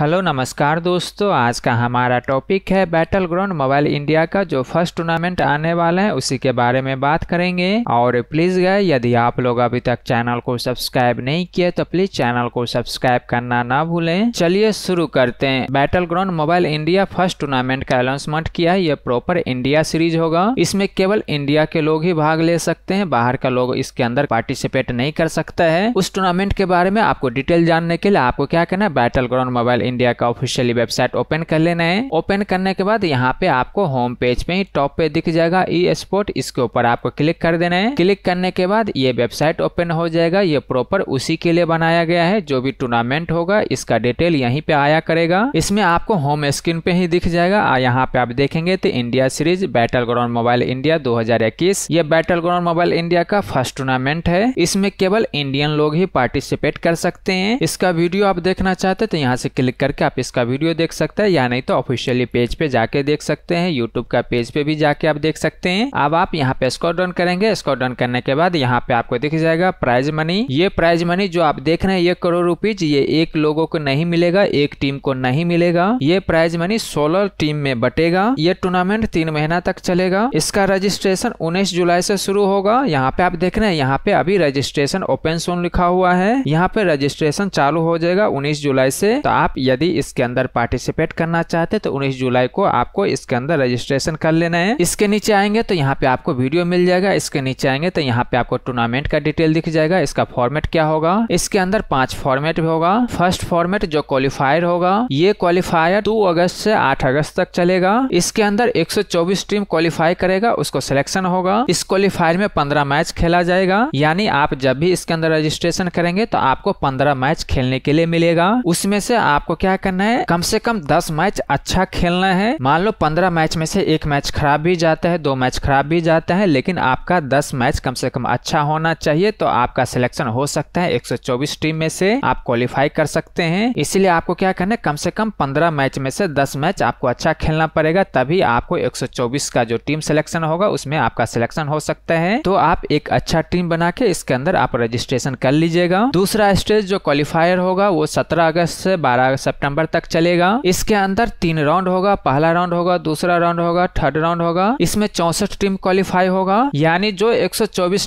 hello नमस्कार दोस्तों आज का हमारा टॉपिक है बैटल ग्राउंड मोबाइल इंडिया का जो फर्स्ट टूर्नामेंट आने वाला है उसी के बारे में बात करेंगे और प्लीज गए यदि आप लोग अभी तक चैनल को सब्सक्राइब नहीं किए तो प्लीज चैनल को सब्सक्राइब करना ना भूलें चलिए शुरू करते हैं Battlegrounds Mobile India first tournament का अनाउंसमेंट किया है ये प्रॉपर इंडिया सीरीज होगा इसमें केवल इंडिया के लोग ही भाग ले सकते हैं बाहर का लोग इसके अंदर पार्टिसिपेट नहीं कर सकता है उस टूर्नामेंट के बारे में आपको डिटेल जानने के लिए आपको क्या करना है बैटल ग्राउंड मोबाइल इंडिया का ऑफिशियली वेबसाइट ओपन कर लेना है ओपन करने के बाद यहाँ पे आपको होम पेज पे ही टॉप पे दिख जाएगा ई स्पोर्ट इसके ऊपर आपको क्लिक कर देना है क्लिक करने के बाद ये वेबसाइट ओपन हो जाएगा ये प्रॉपर उसी के लिए बनाया गया है जो भी टूर्नामेंट होगा इसका डिटेल यहीं पे आया करेगा इसमें आपको होम स्क्रीन पे ही दिख जाएगा यहाँ पे आप देखेंगे तो India series Battlegrounds Mobile India 2021 ये बैटल ग्राउंड मोबाइल इंडिया का फर्स्ट टूर्नामेंट है इसमें केवल इंडियन लोग ही पार्टिसिपेट कर सकते हैं इसका वीडियो आप देखना चाहते तो यहाँ से क्लिक क्लिक करके आप इसका वीडियो देख सकते हैं या नहीं तो ऑफिशियली पेज पे जाके देख सकते हैं यूट्यूब का पेज पे भी जाके आप देख सकते हैं अब आप यहाँ पे स्कॉट डाउन करेंगे स्कोर डाउन करने के बाद यहाँ पे आपको दिख जाएगा प्राइज मनी ये प्राइज मनी जो आप देख रहे हैं ये करोड़ रुपीज ये एक लोगो को नहीं मिलेगा एक टीम को नहीं मिलेगा ये प्राइज मनी सोलह टीम में बटेगा ये टूर्नामेंट तीन महीना तक चलेगा इसका रजिस्ट्रेशन उन्नीस जुलाई से शुरू होगा यहाँ पे आप देख रहे हैं यहाँ पे अभी रजिस्ट्रेशन ओपन सोन लिखा हुआ है यहाँ पे रजिस्ट्रेशन चालू हो जाएगा उन्नीस जुलाई से तो आप यदि इसके अंदर पार्टिसिपेट करना चाहते हैं तो उन्नीस जुलाई को आपको इसके अंदर रजिस्ट्रेशन कर लेना है इसके नीचे आएंगे तो यहाँ पे आपको वीडियो मिल जाएगा इसके नीचे आएंगे तो यहाँ पे आपको टूर्नामेंट का डिटेल दिख जाएगा इसका फॉर्मेट क्या होगा इसके अंदर पांच फॉर्मेट होगा फर्स्ट फॉर्मेट जो क्वालिफायर होगा ये क्वालिफायर दो अगस्त से आठ अगस्त तक चलेगा इसके अंदर एक टीम क्वालिफाई करेगा उसको सिलेक्शन होगा इस क्वालिफायर में पंद्रह मैच खेला जाएगा यानी आप जब भी इसके अंदर रजिस्ट्रेशन करेंगे तो आपको पंद्रह मैच खेलने के लिए मिलेगा उसमें से आपको क्या करना है कम से कम दस मैच अच्छा खेलना है मान लो पंद्रह मैच में से एक मैच खराब भी जाता है दो मैच खराब भी जाता है लेकिन आपका दस मैच कम से कम अच्छा होना चाहिए तो आपका सिलेक्शन हो सकता है एक टीम में से आप क्वालिफाई कर सकते हैं इसीलिए आपको क्या करना है कम से कम पंद्रह मैच में से दस मैच आपको अच्छा खेलना पड़ेगा तभी आपको एक का जो टीम सिलेक्शन होगा उसमें आपका सिलेक्शन हो सकता है तो आप एक अच्छा टीम बना के इसके अंदर आप रजिस्ट्रेशन कर लीजिएगा दूसरा स्टेज जो क्वालिफायर होगा वो सत्रह अगस्त से बारह सितंबर तक चलेगा इसके अंदर तीन राउंड होगा पहला राउंड होगा दूसरा राउंड होगा थर्ड राउंड होगा इसमें चौसठ टीम क्वालिफाई होगा यानी जो एक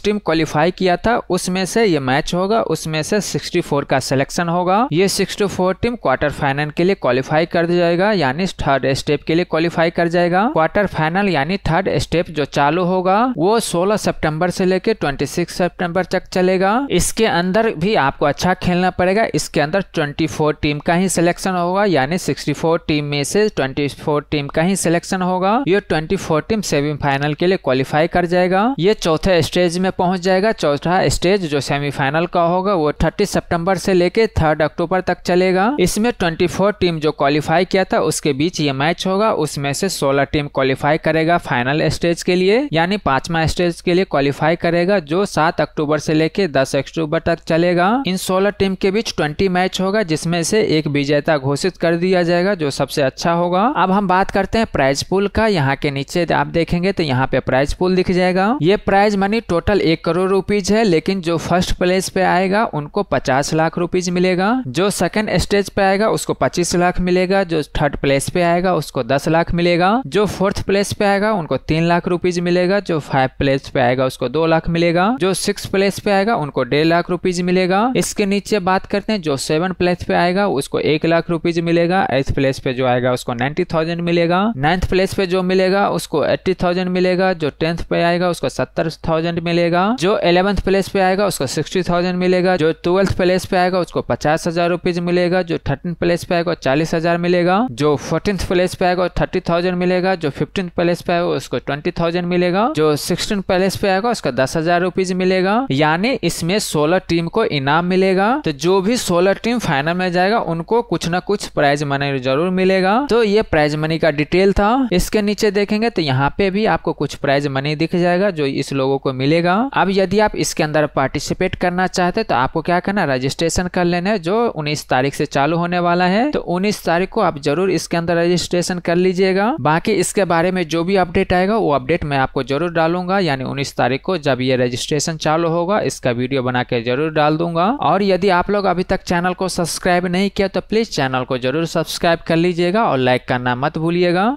टीम क्वालिफाई किया था उसमें से ये मैच होगा उसमें से सिक्सटी का सिलेक्शन होगा ये सिक्सटी टीम क्वार्टर फाइनल के लिए क्वालिफाई कर जाएगा यानी थर्ड स्टेप के लिए क्वालिफाई कर जाएगा क्वार्टर फाइनल यानी थर्ड स्टेप जो चालू होगा वो 16 सितंबर से लेकर 26 सितंबर तक चलेगा इसके अंदर भी आपको अच्छा खेलना पड़ेगा इसके अंदर 24 टीम का ही सिलेक्शन होगा यानी 64 टीम में से 24 टीम का ही सिलेक्शन होगा ये 24 टीम सेमीफाइनल के लिए क्वालिफाई कर जाएगा ये चौथे स्टेज में पहुंच जाएगा चौथा स्टेज जो सेमीफाइनल का होगा वो 30 सितंबर से लेके 3 अक्टूबर तक चलेगा इसमें 24 टीम जो क्वालिफाई किया था उसके बीच ये मैच होगा उसमें से 16 टीम क्वालिफाई करेगा फाइनल स्टेज के लिए यानी पांचवा स्टेज के लिए क्वालिफाई करेगा जो सात अक्टूबर से लेके दस अक्टूबर तक चलेगा इन सोलह टीम के बीच ट्वेंटी मैच होगा जिसमें से एक बीच विजेता घोषित कर दिया जाएगा जो सबसे अच्छा होगा अब हम बात करते हैं प्राइज पुल का यहाँ के नीचे आप देखेंगे तो यहाँ पे प्राइज पुल दिख जाएगा ये प्राइज मनी टोटल एक करोड़ रुपीज है लेकिन जो फर्स्ट प्लेस पे आएगा उनको पचास लाख रुपीज मिलेगा जो सेकंड स्टेज पे आएगा उसको पच्चीस लाख मिलेगा जो थर्ड प्लेस पे आएगा उसको दस लाख मिलेगा जो फोर्थ प्लेस पे आएगा उनको तीन लाख रुपीज मिलेगा जो फाइव प्लेस पे आएगा उसको दो लाख मिलेगा जो सिक्स प्लेस पे आएगा उनको डेढ़ लाख रुपीज मिलेगा इसके नीचे बात करते हैं जो सेवन प्लेस पे आएगा उसको एक एक लाख रुपीज मिलेगा एथ प्लेस पे जो आएगा उसको नाइन्टी थाउजेंड मिलेगा नाइन्थ प्लेस पे जो मिलेगा उसको एट्टी थाउजेंड मिलेगा जो टेंथ पे आएगा उसको सत्तर थाउजेंड मिलेगा जो इलेवंथ प्लेस पे आएगा उसको सिक्सटी थाउजेंड मिलेगा जो ट्वेल्थ प्लेस पे आएगा उसको पचास हजार रुपीज मिलेगा जो थर्टीन प्लेस पे आएगा चालीस हजार मिलेगा जो फोर्टीन प्लेस पे आएगा थर्टी थाउजेंड मिलेगा जो फिफ्टीन प्लेस पे आएगा उसको ट्वेंटी थाउजेंड मिलेगा जो सिक्सटीन प्लेस पे आएगा उसका दस हजार रुपीज मिलेगा यानी इसमें सोलह टीम को इनाम मिलेगा तो जो भी सोलह टीम फाइनल में जाएगा उनको कुछ ना कुछ प्राइज मनी जरूर मिलेगा तो ये प्राइज मनी का डिटेल था इसके नीचे देखेंगे तो यहाँ पे भी आपको कुछ प्राइज मनी दिख जाएगा जो इस लोगो को मिलेगा अब यदि आप इसके अंदर पार्टिसिपेट करना चाहते तो आपको क्या करना रजिस्ट्रेशन कर लेना है जो उन्नीस तारीख से चालू होने वाला है तो उन्नीस तारीख को आप जरूर इसके अंदर रजिस्ट्रेशन कर लीजिएगा बाकी इसके बारे में जो भी अपडेट आएगा वो अपडेट मैं आपको जरूर डालूंगा यानी उन्नीस तारीख को जब ये रजिस्ट्रेशन चालू होगा इसका वीडियो बना के जरूर डाल दूंगा और यदि आप लोग अभी तक चैनल को सब्सक्राइब नहीं किया तो प्लीज प्लीज़ चैनल को जरूर सब्सक्राइब कर लीजिएगा और लाइक करना मत भूलिएगा